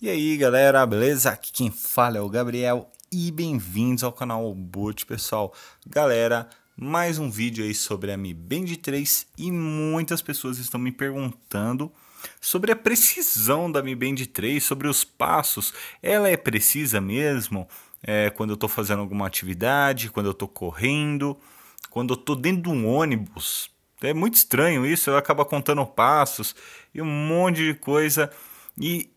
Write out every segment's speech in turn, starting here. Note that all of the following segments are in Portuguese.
E aí galera, beleza? Aqui quem fala é o Gabriel e bem-vindos ao canal Bot, pessoal. Galera, mais um vídeo aí sobre a Mi Band 3 e muitas pessoas estão me perguntando sobre a precisão da Mi Band 3, sobre os passos. Ela é precisa mesmo é, quando eu estou fazendo alguma atividade, quando eu estou correndo, quando eu estou dentro de um ônibus. É muito estranho isso, ela acaba contando passos e um monte de coisa. E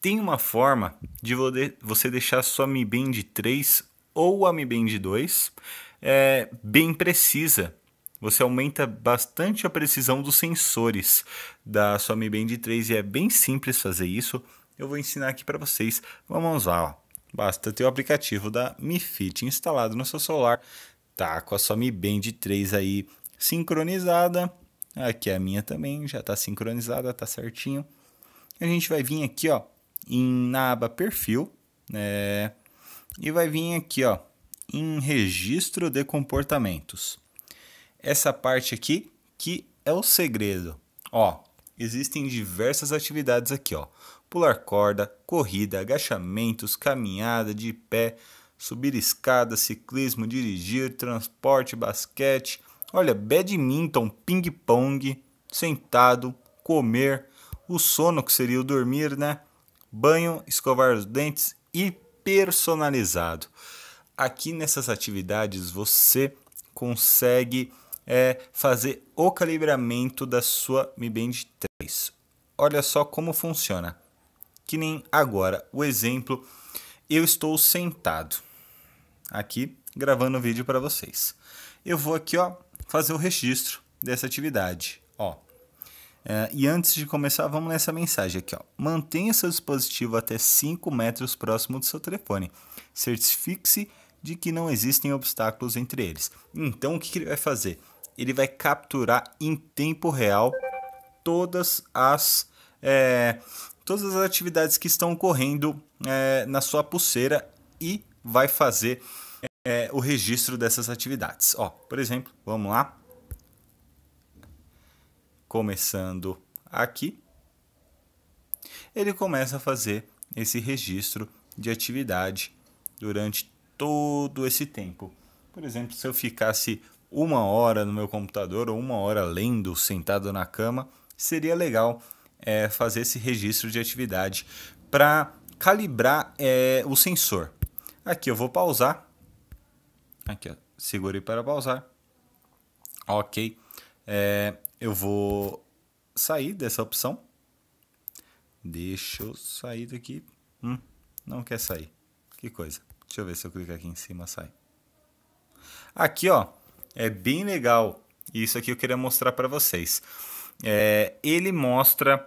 tem uma forma de você deixar a sua Mi Band 3 ou a Mi Band 2 é, bem precisa. Você aumenta bastante a precisão dos sensores da sua Mi Band 3 e é bem simples fazer isso. Eu vou ensinar aqui para vocês. Vamos lá. Ó. Basta ter o aplicativo da Mi Fit instalado no seu celular. Tá com a sua Mi Band 3 aí sincronizada. Aqui é a minha também já está sincronizada, tá certinho. A gente vai vir aqui, ó, em, na aba perfil é, e vai vir aqui ó, em registro de comportamentos. Essa parte aqui que é o segredo. Ó, existem diversas atividades aqui, ó. Pular corda, corrida, agachamentos, caminhada de pé, subir escada, ciclismo, dirigir, transporte, basquete, olha, badminton, ping-pong, sentado, comer, o sono que seria o dormir, né? banho, escovar os dentes e personalizado. Aqui nessas atividades você consegue é, fazer o calibramento da sua Mi Band 3. Olha só como funciona. Que nem agora o exemplo, eu estou sentado aqui gravando o um vídeo para vocês. Eu vou aqui ó, fazer o registro dessa atividade. É, e antes de começar, vamos nessa mensagem aqui. Ó. Mantenha seu dispositivo até 5 metros próximo do seu telefone. Certifique-se de que não existem obstáculos entre eles. Então, o que ele vai fazer? Ele vai capturar em tempo real todas as, é, todas as atividades que estão ocorrendo é, na sua pulseira e vai fazer é, o registro dessas atividades. Ó, por exemplo, vamos lá começando aqui, ele começa a fazer esse registro de atividade durante todo esse tempo. Por exemplo, se eu ficasse uma hora no meu computador ou uma hora lendo sentado na cama, seria legal é, fazer esse registro de atividade para calibrar é, o sensor. Aqui eu vou pausar. Aqui, ó, segurei para pausar. Ok. É, eu vou sair dessa opção. Deixa eu sair daqui. Hum, não quer sair. Que coisa. Deixa eu ver se eu clico aqui em cima sai. Aqui, ó, é bem legal. Isso aqui eu queria mostrar para vocês. É, ele mostra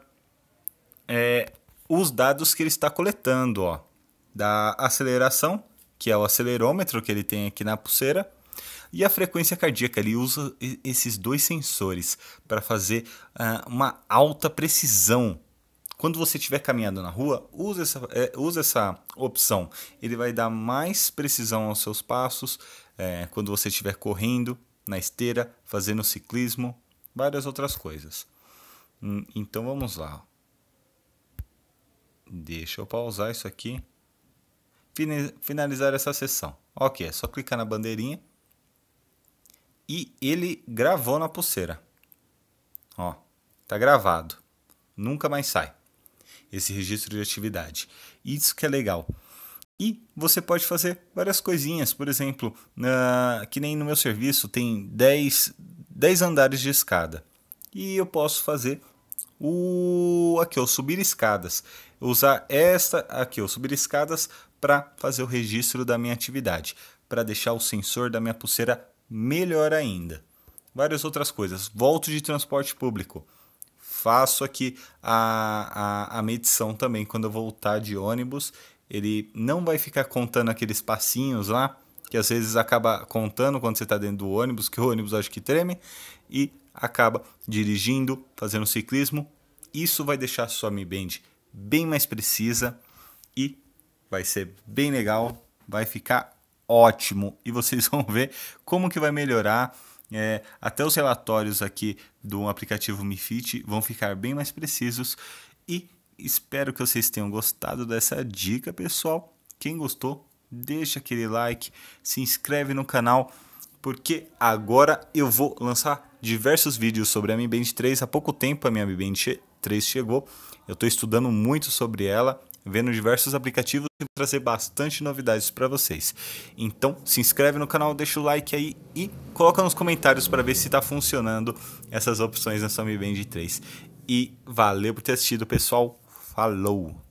é, os dados que ele está coletando, ó, da aceleração, que é o acelerômetro que ele tem aqui na pulseira, e a frequência cardíaca, ele usa esses dois sensores para fazer uh, uma alta precisão. Quando você estiver caminhando na rua, usa essa, é, usa essa opção. Ele vai dar mais precisão aos seus passos é, quando você estiver correndo, na esteira, fazendo ciclismo, várias outras coisas. Hum, então vamos lá. Deixa eu pausar isso aqui. Finalizar essa sessão. Ok, é só clicar na bandeirinha e ele gravou na pulseira. Ó, tá gravado. Nunca mais sai esse registro de atividade. Isso que é legal. E você pode fazer várias coisinhas, por exemplo, uh, que nem no meu serviço tem 10, 10 andares de escada. E eu posso fazer o aqui, ó, subir escadas. Usar esta aqui, ó, subir escadas para fazer o registro da minha atividade, para deixar o sensor da minha pulseira melhor ainda. Várias outras coisas. Volto de transporte público. Faço aqui a, a, a medição também. Quando eu voltar de ônibus, ele não vai ficar contando aqueles passinhos lá, que às vezes acaba contando quando você está dentro do ônibus, que o ônibus acho que treme, e acaba dirigindo, fazendo ciclismo. Isso vai deixar a sua Mi Band bem mais precisa e vai ser bem legal, vai ficar ótimo e vocês vão ver como que vai melhorar. É, até os relatórios aqui do aplicativo MiFit vão ficar bem mais precisos e espero que vocês tenham gostado dessa dica, pessoal. Quem gostou, deixa aquele like, se inscreve no canal, porque agora eu vou lançar diversos vídeos sobre a Mi Band 3. Há pouco tempo a minha Mi Band 3 chegou, eu estou estudando muito sobre ela vendo diversos aplicativos e trazer bastante novidades para vocês. Então, se inscreve no canal, deixa o like aí e coloca nos comentários para ver se está funcionando essas opções na sua Mi Band 3. E valeu por ter assistido, pessoal. Falou!